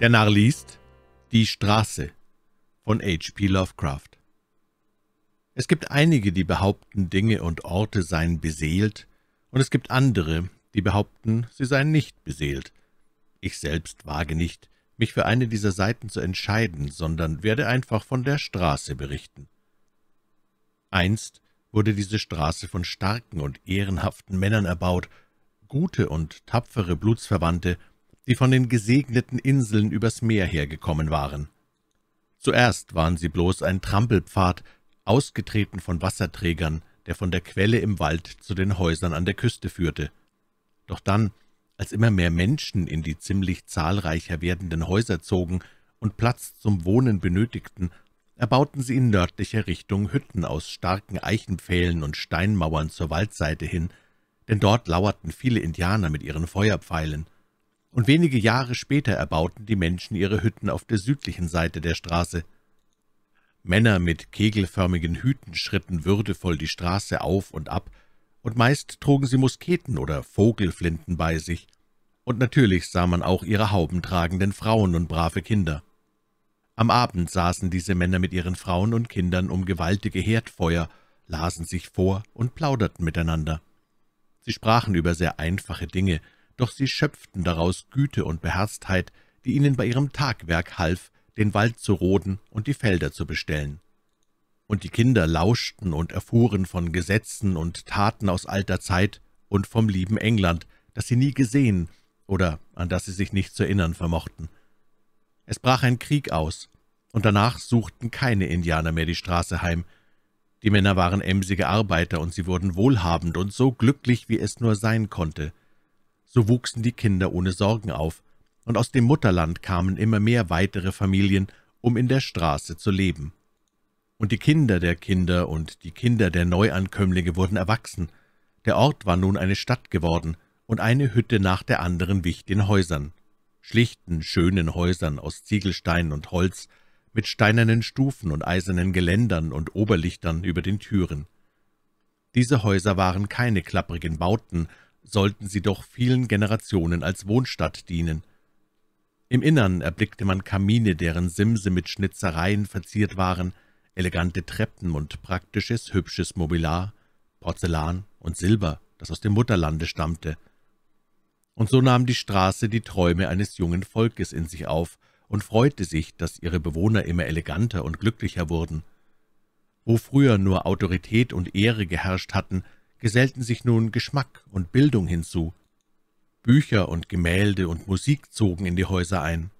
Der Narr liest Die Straße von H.P. Lovecraft Es gibt einige, die behaupten, Dinge und Orte seien beseelt, und es gibt andere, die behaupten, sie seien nicht beseelt. Ich selbst wage nicht, mich für eine dieser Seiten zu entscheiden, sondern werde einfach von der Straße berichten. Einst wurde diese Straße von starken und ehrenhaften Männern erbaut, gute und tapfere Blutsverwandte – die von den gesegneten Inseln übers Meer hergekommen waren. Zuerst waren sie bloß ein Trampelpfad, ausgetreten von Wasserträgern, der von der Quelle im Wald zu den Häusern an der Küste führte. Doch dann, als immer mehr Menschen in die ziemlich zahlreicher werdenden Häuser zogen und Platz zum Wohnen benötigten, erbauten sie in nördlicher Richtung Hütten aus starken Eichenpfählen und Steinmauern zur Waldseite hin, denn dort lauerten viele Indianer mit ihren Feuerpfeilen und wenige Jahre später erbauten die Menschen ihre Hütten auf der südlichen Seite der Straße. Männer mit kegelförmigen Hüten schritten würdevoll die Straße auf und ab, und meist trugen sie Musketen oder Vogelflinten bei sich, und natürlich sah man auch ihre haubentragenden Frauen und brave Kinder. Am Abend saßen diese Männer mit ihren Frauen und Kindern um gewaltige Herdfeuer, lasen sich vor und plauderten miteinander. Sie sprachen über sehr einfache Dinge, doch sie schöpften daraus Güte und Beherztheit, die ihnen bei ihrem Tagwerk half, den Wald zu roden und die Felder zu bestellen. Und die Kinder lauschten und erfuhren von Gesetzen und Taten aus alter Zeit und vom lieben England, das sie nie gesehen oder an das sie sich nicht zu erinnern vermochten. Es brach ein Krieg aus, und danach suchten keine Indianer mehr die Straße heim. Die Männer waren emsige Arbeiter, und sie wurden wohlhabend und so glücklich, wie es nur sein konnte – so wuchsen die Kinder ohne Sorgen auf, und aus dem Mutterland kamen immer mehr weitere Familien, um in der Straße zu leben. Und die Kinder der Kinder und die Kinder der Neuankömmlinge wurden erwachsen. Der Ort war nun eine Stadt geworden, und eine Hütte nach der anderen wich den Häusern. Schlichten, schönen Häusern aus Ziegelstein und Holz, mit steinernen Stufen und eisernen Geländern und Oberlichtern über den Türen. Diese Häuser waren keine klapprigen Bauten, sollten sie doch vielen Generationen als Wohnstadt dienen. Im Innern erblickte man Kamine, deren Simse mit Schnitzereien verziert waren, elegante Treppen und praktisches, hübsches Mobiliar, Porzellan und Silber, das aus dem Mutterlande stammte. Und so nahm die Straße die Träume eines jungen Volkes in sich auf und freute sich, dass ihre Bewohner immer eleganter und glücklicher wurden. Wo früher nur Autorität und Ehre geherrscht hatten, gesellten sich nun Geschmack und Bildung hinzu. Bücher und Gemälde und Musik zogen in die Häuser ein.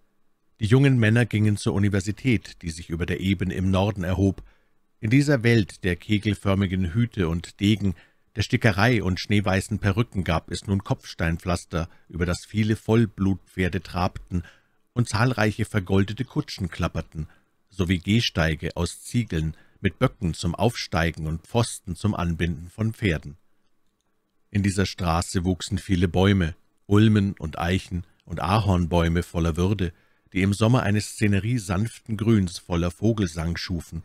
Die jungen Männer gingen zur Universität, die sich über der Ebene im Norden erhob. In dieser Welt der kegelförmigen Hüte und Degen, der Stickerei und schneeweißen Perücken gab es nun Kopfsteinpflaster, über das viele Vollblutpferde trabten und zahlreiche vergoldete Kutschen klapperten, sowie Gehsteige aus Ziegeln, mit Böcken zum Aufsteigen und Pfosten zum Anbinden von Pferden. In dieser Straße wuchsen viele Bäume, Ulmen und Eichen und Ahornbäume voller Würde, die im Sommer eine Szenerie sanften Grüns voller Vogelsang schufen.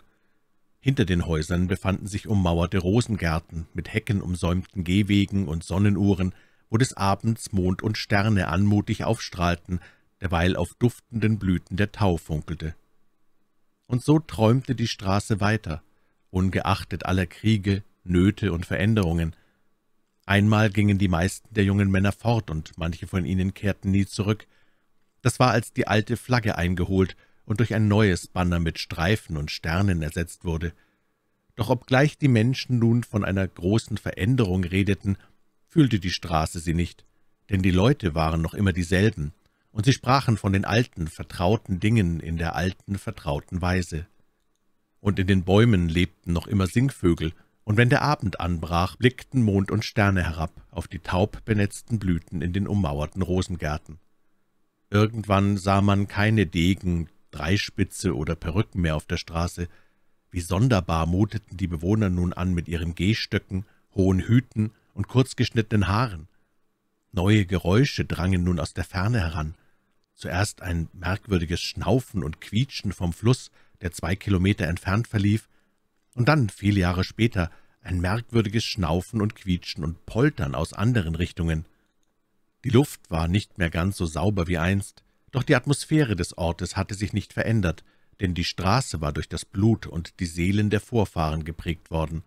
Hinter den Häusern befanden sich ummauerte Rosengärten mit heckenumsäumten Gehwegen und Sonnenuhren, wo des Abends Mond und Sterne anmutig aufstrahlten, derweil auf duftenden Blüten der Tau funkelte und so träumte die Straße weiter, ungeachtet aller Kriege, Nöte und Veränderungen. Einmal gingen die meisten der jungen Männer fort, und manche von ihnen kehrten nie zurück. Das war, als die alte Flagge eingeholt und durch ein neues Banner mit Streifen und Sternen ersetzt wurde. Doch obgleich die Menschen nun von einer großen Veränderung redeten, fühlte die Straße sie nicht, denn die Leute waren noch immer dieselben, und sie sprachen von den alten, vertrauten Dingen in der alten, vertrauten Weise. Und in den Bäumen lebten noch immer Singvögel, und wenn der Abend anbrach, blickten Mond und Sterne herab auf die taubbenetzten Blüten in den ummauerten Rosengärten. Irgendwann sah man keine Degen, Dreispitze oder Perücken mehr auf der Straße. Wie sonderbar muteten die Bewohner nun an mit ihren Gehstöcken, hohen Hüten und kurzgeschnittenen Haaren – Neue Geräusche drangen nun aus der Ferne heran. Zuerst ein merkwürdiges Schnaufen und Quietschen vom Fluss, der zwei Kilometer entfernt verlief, und dann, viele Jahre später, ein merkwürdiges Schnaufen und Quietschen und Poltern aus anderen Richtungen. Die Luft war nicht mehr ganz so sauber wie einst, doch die Atmosphäre des Ortes hatte sich nicht verändert, denn die Straße war durch das Blut und die Seelen der Vorfahren geprägt worden.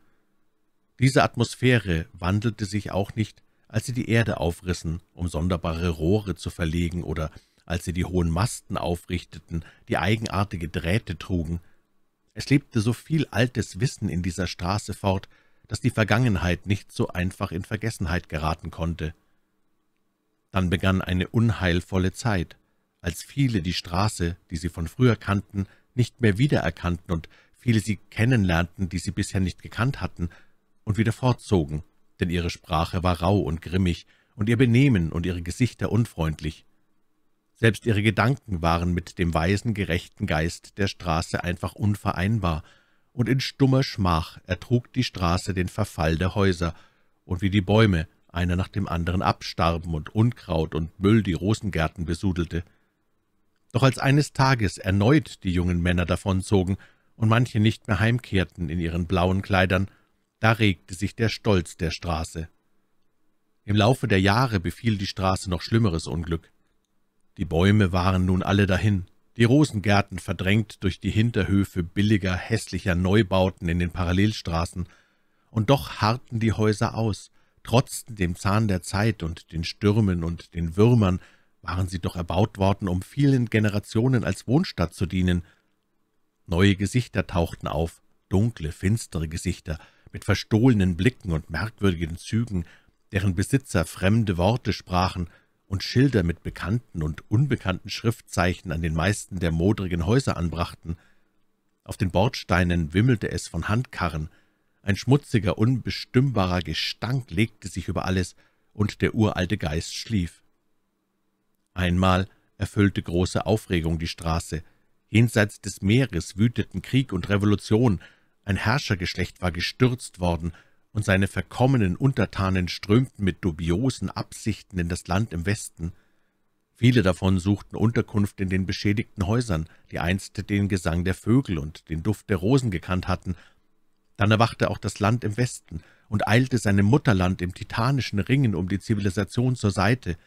Diese Atmosphäre wandelte sich auch nicht, als sie die Erde aufrissen, um sonderbare Rohre zu verlegen, oder als sie die hohen Masten aufrichteten, die eigenartige Drähte trugen. Es lebte so viel altes Wissen in dieser Straße fort, dass die Vergangenheit nicht so einfach in Vergessenheit geraten konnte. Dann begann eine unheilvolle Zeit, als viele die Straße, die sie von früher kannten, nicht mehr wiedererkannten und viele sie kennenlernten, die sie bisher nicht gekannt hatten, und wieder fortzogen denn ihre Sprache war rau und grimmig, und ihr Benehmen und ihre Gesichter unfreundlich. Selbst ihre Gedanken waren mit dem weisen, gerechten Geist der Straße einfach unvereinbar, und in stummer Schmach ertrug die Straße den Verfall der Häuser, und wie die Bäume einer nach dem anderen abstarben und Unkraut und Müll die Rosengärten besudelte. Doch als eines Tages erneut die jungen Männer davonzogen und manche nicht mehr heimkehrten in ihren blauen Kleidern, da regte sich der Stolz der Straße. Im Laufe der Jahre befiel die Straße noch schlimmeres Unglück. Die Bäume waren nun alle dahin, die Rosengärten verdrängt durch die Hinterhöfe billiger, hässlicher Neubauten in den Parallelstraßen, und doch harrten die Häuser aus, trotzten dem Zahn der Zeit und den Stürmen und den Würmern, waren sie doch erbaut worden, um vielen Generationen als Wohnstadt zu dienen. Neue Gesichter tauchten auf, dunkle, finstere Gesichter, mit verstohlenen Blicken und merkwürdigen Zügen, deren Besitzer fremde Worte sprachen und Schilder mit bekannten und unbekannten Schriftzeichen an den meisten der modrigen Häuser anbrachten. Auf den Bordsteinen wimmelte es von Handkarren, ein schmutziger, unbestimmbarer Gestank legte sich über alles, und der uralte Geist schlief. Einmal erfüllte große Aufregung die Straße. Jenseits des Meeres wüteten Krieg und Revolution, ein Herrschergeschlecht war gestürzt worden, und seine verkommenen Untertanen strömten mit dubiosen Absichten in das Land im Westen. Viele davon suchten Unterkunft in den beschädigten Häusern, die einst den Gesang der Vögel und den Duft der Rosen gekannt hatten. Dann erwachte auch das Land im Westen und eilte seinem Mutterland im titanischen Ringen um die Zivilisation zur Seite.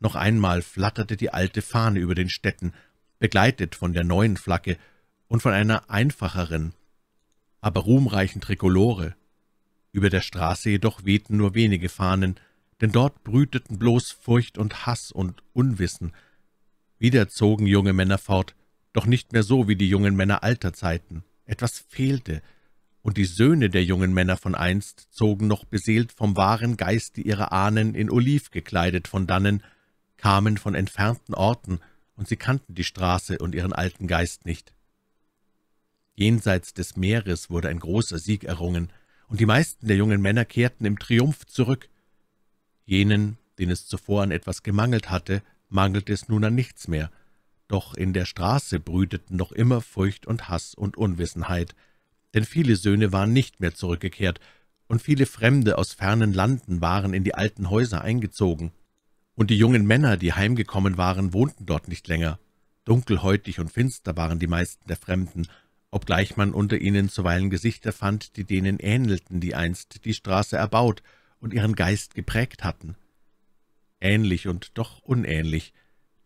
Noch einmal flatterte die alte Fahne über den Städten, begleitet von der neuen Flagge und von einer einfacheren, aber ruhmreichen Trikolore. Über der Straße jedoch wehten nur wenige Fahnen, denn dort brüteten bloß Furcht und Hass und Unwissen. Wieder zogen junge Männer fort, doch nicht mehr so wie die jungen Männer alter Zeiten. Etwas fehlte, und die Söhne der jungen Männer von einst zogen noch beseelt vom wahren Geiste ihrer Ahnen in Oliv gekleidet von dannen, kamen von entfernten Orten, und sie kannten die Straße und ihren alten Geist nicht. Jenseits des Meeres wurde ein großer Sieg errungen, und die meisten der jungen Männer kehrten im Triumph zurück. Jenen, denen es zuvor an etwas gemangelt hatte, mangelte es nun an nichts mehr, doch in der Straße brüteten noch immer Furcht und Hass und Unwissenheit, denn viele Söhne waren nicht mehr zurückgekehrt, und viele Fremde aus fernen Landen waren in die alten Häuser eingezogen. Und die jungen Männer, die heimgekommen waren, wohnten dort nicht länger. Dunkelhäutig und finster waren die meisten der Fremden, obgleich man unter ihnen zuweilen Gesichter fand, die denen ähnelten, die einst die Straße erbaut und ihren Geist geprägt hatten. Ähnlich und doch unähnlich,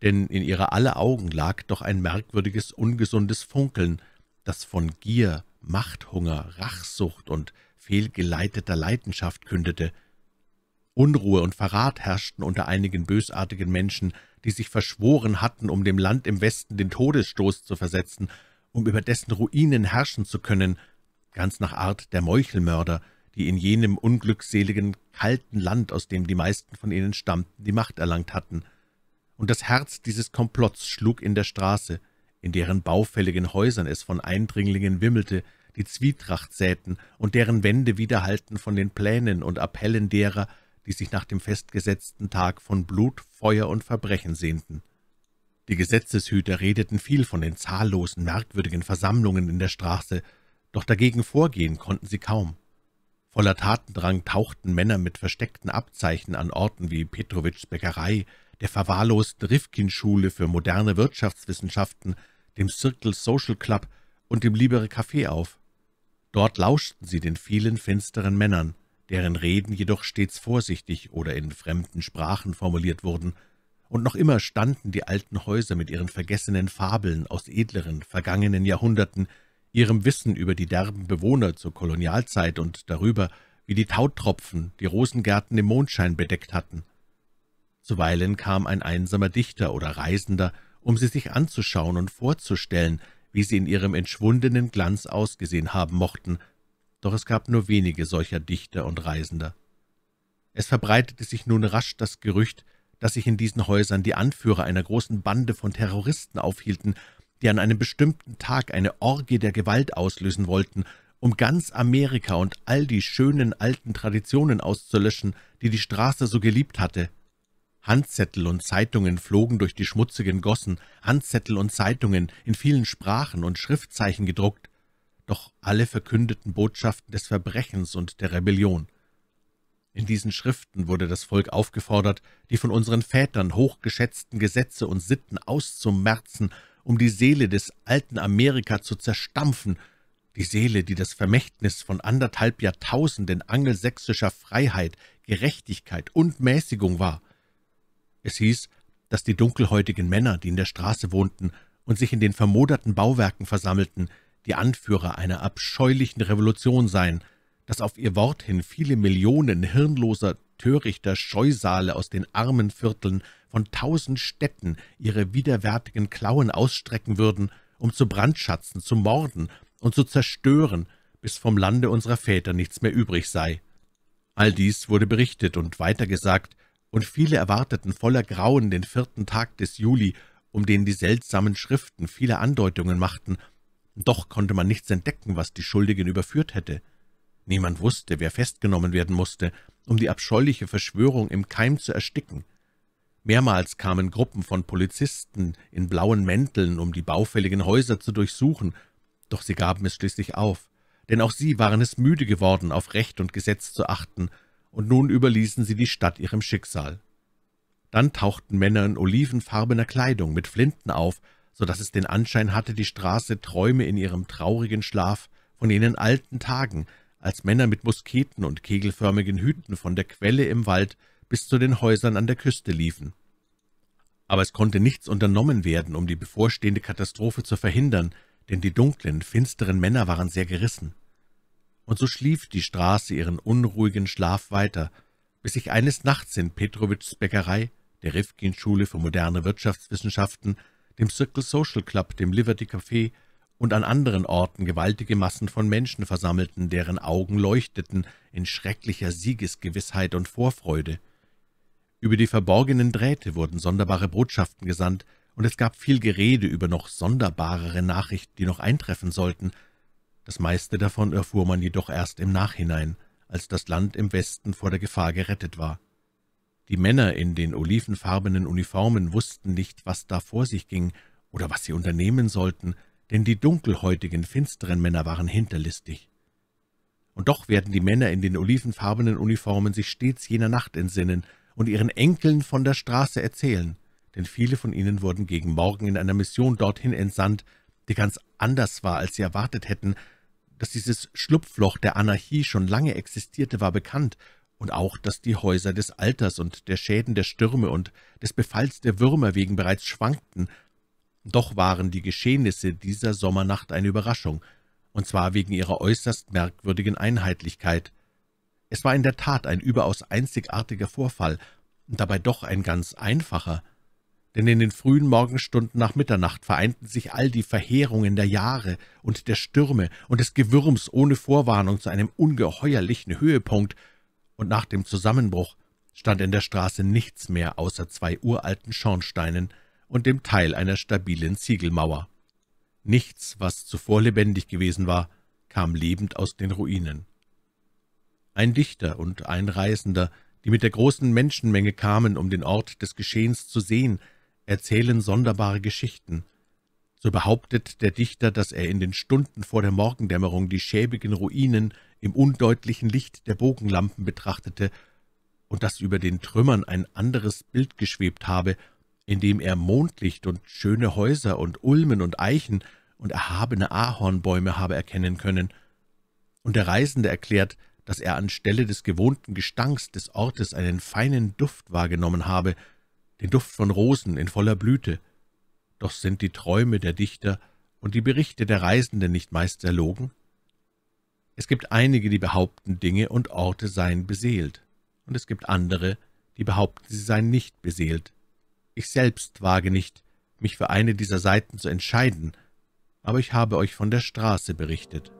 denn in ihrer aller Augen lag doch ein merkwürdiges, ungesundes Funkeln, das von Gier, Machthunger, Rachsucht und fehlgeleiteter Leidenschaft kündete. Unruhe und Verrat herrschten unter einigen bösartigen Menschen, die sich verschworen hatten, um dem Land im Westen den Todesstoß zu versetzen um über dessen Ruinen herrschen zu können, ganz nach Art der Meuchelmörder, die in jenem unglückseligen, kalten Land, aus dem die meisten von ihnen stammten, die Macht erlangt hatten. Und das Herz dieses Komplotts schlug in der Straße, in deren baufälligen Häusern es von Eindringlingen wimmelte, die Zwietracht säten und deren Wände widerhalten von den Plänen und Appellen derer, die sich nach dem festgesetzten Tag von Blut, Feuer und Verbrechen sehnten. Die Gesetzeshüter redeten viel von den zahllosen, merkwürdigen Versammlungen in der Straße, doch dagegen vorgehen konnten sie kaum. Voller Tatendrang tauchten Männer mit versteckten Abzeichen an Orten wie Petrowitschs Bäckerei, der verwahrlosten Rifkin-Schule für moderne Wirtschaftswissenschaften, dem Circle Social Club und dem Libere Café auf. Dort lauschten sie den vielen finsteren Männern, deren Reden jedoch stets vorsichtig oder in fremden Sprachen formuliert wurden – und noch immer standen die alten Häuser mit ihren vergessenen Fabeln aus edleren, vergangenen Jahrhunderten, ihrem Wissen über die derben Bewohner zur Kolonialzeit und darüber, wie die Tautropfen die Rosengärten im Mondschein bedeckt hatten. Zuweilen kam ein einsamer Dichter oder Reisender, um sie sich anzuschauen und vorzustellen, wie sie in ihrem entschwundenen Glanz ausgesehen haben mochten, doch es gab nur wenige solcher Dichter und Reisender. Es verbreitete sich nun rasch das Gerücht, dass sich in diesen Häusern die Anführer einer großen Bande von Terroristen aufhielten, die an einem bestimmten Tag eine Orgie der Gewalt auslösen wollten, um ganz Amerika und all die schönen alten Traditionen auszulöschen, die die Straße so geliebt hatte. Handzettel und Zeitungen flogen durch die schmutzigen Gossen, Handzettel und Zeitungen in vielen Sprachen und Schriftzeichen gedruckt, doch alle verkündeten Botschaften des Verbrechens und der Rebellion. In diesen Schriften wurde das Volk aufgefordert, die von unseren Vätern hochgeschätzten Gesetze und Sitten auszumerzen, um die Seele des alten Amerika zu zerstampfen, die Seele, die das Vermächtnis von anderthalb Jahrtausenden angelsächsischer Freiheit, Gerechtigkeit und Mäßigung war. Es hieß, dass die dunkelhäutigen Männer, die in der Straße wohnten und sich in den vermoderten Bauwerken versammelten, die Anführer einer abscheulichen Revolution seien – dass auf ihr Wort hin viele Millionen hirnloser, törichter Scheusale aus den armen Vierteln von tausend Städten ihre widerwärtigen Klauen ausstrecken würden, um zu brandschatzen, zu morden und zu zerstören, bis vom Lande unserer Väter nichts mehr übrig sei. All dies wurde berichtet und weitergesagt, und viele erwarteten voller Grauen den vierten Tag des Juli, um den die seltsamen Schriften viele Andeutungen machten, doch konnte man nichts entdecken, was die Schuldigen überführt hätte. Niemand wusste, wer festgenommen werden musste, um die abscheuliche Verschwörung im Keim zu ersticken. Mehrmals kamen Gruppen von Polizisten in blauen Mänteln, um die baufälligen Häuser zu durchsuchen, doch sie gaben es schließlich auf, denn auch sie waren es müde geworden, auf Recht und Gesetz zu achten, und nun überließen sie die Stadt ihrem Schicksal. Dann tauchten Männer in olivenfarbener Kleidung mit Flinten auf, so dass es den Anschein hatte, die Straße träume in ihrem traurigen Schlaf von jenen alten Tagen, als Männer mit Musketen und kegelförmigen Hüten von der Quelle im Wald bis zu den Häusern an der Küste liefen. Aber es konnte nichts unternommen werden, um die bevorstehende Katastrophe zu verhindern, denn die dunklen, finsteren Männer waren sehr gerissen. Und so schlief die Straße ihren unruhigen Schlaf weiter, bis sich eines Nachts in Petrowitschs Bäckerei, der Rifkin-Schule für moderne Wirtschaftswissenschaften, dem Circle Social Club, dem Liberty Café und an anderen Orten gewaltige Massen von Menschen versammelten, deren Augen leuchteten in schrecklicher Siegesgewissheit und Vorfreude. Über die verborgenen Drähte wurden sonderbare Botschaften gesandt, und es gab viel Gerede über noch sonderbarere Nachrichten, die noch eintreffen sollten. Das meiste davon erfuhr man jedoch erst im Nachhinein, als das Land im Westen vor der Gefahr gerettet war. Die Männer in den olivenfarbenen Uniformen wussten nicht, was da vor sich ging oder was sie unternehmen sollten – denn die dunkelhäutigen, finsteren Männer waren hinterlistig. Und doch werden die Männer in den olivenfarbenen Uniformen sich stets jener Nacht entsinnen und ihren Enkeln von der Straße erzählen, denn viele von ihnen wurden gegen Morgen in einer Mission dorthin entsandt, die ganz anders war, als sie erwartet hätten. Dass dieses Schlupfloch der Anarchie schon lange existierte, war bekannt, und auch, dass die Häuser des Alters und der Schäden der Stürme und des Befalls der Würmer wegen bereits schwankten, doch waren die Geschehnisse dieser Sommernacht eine Überraschung, und zwar wegen ihrer äußerst merkwürdigen Einheitlichkeit. Es war in der Tat ein überaus einzigartiger Vorfall, und dabei doch ein ganz einfacher, denn in den frühen Morgenstunden nach Mitternacht vereinten sich all die Verheerungen der Jahre und der Stürme und des Gewürms ohne Vorwarnung zu einem ungeheuerlichen Höhepunkt, und nach dem Zusammenbruch stand in der Straße nichts mehr außer zwei uralten Schornsteinen, und dem Teil einer stabilen Ziegelmauer. Nichts, was zuvor lebendig gewesen war, kam lebend aus den Ruinen. Ein Dichter und ein Reisender, die mit der großen Menschenmenge kamen, um den Ort des Geschehens zu sehen, erzählen sonderbare Geschichten. So behauptet der Dichter, dass er in den Stunden vor der Morgendämmerung die schäbigen Ruinen im undeutlichen Licht der Bogenlampen betrachtete und dass über den Trümmern ein anderes Bild geschwebt habe, in dem er Mondlicht und schöne Häuser und Ulmen und Eichen und erhabene Ahornbäume habe erkennen können. Und der Reisende erklärt, dass er anstelle des gewohnten Gestanks des Ortes einen feinen Duft wahrgenommen habe, den Duft von Rosen in voller Blüte. Doch sind die Träume der Dichter und die Berichte der Reisenden nicht meist erlogen? Es gibt einige, die behaupten, Dinge und Orte seien beseelt, und es gibt andere, die behaupten, sie seien nicht beseelt. Ich selbst wage nicht, mich für eine dieser Seiten zu entscheiden, aber ich habe euch von der Straße berichtet.«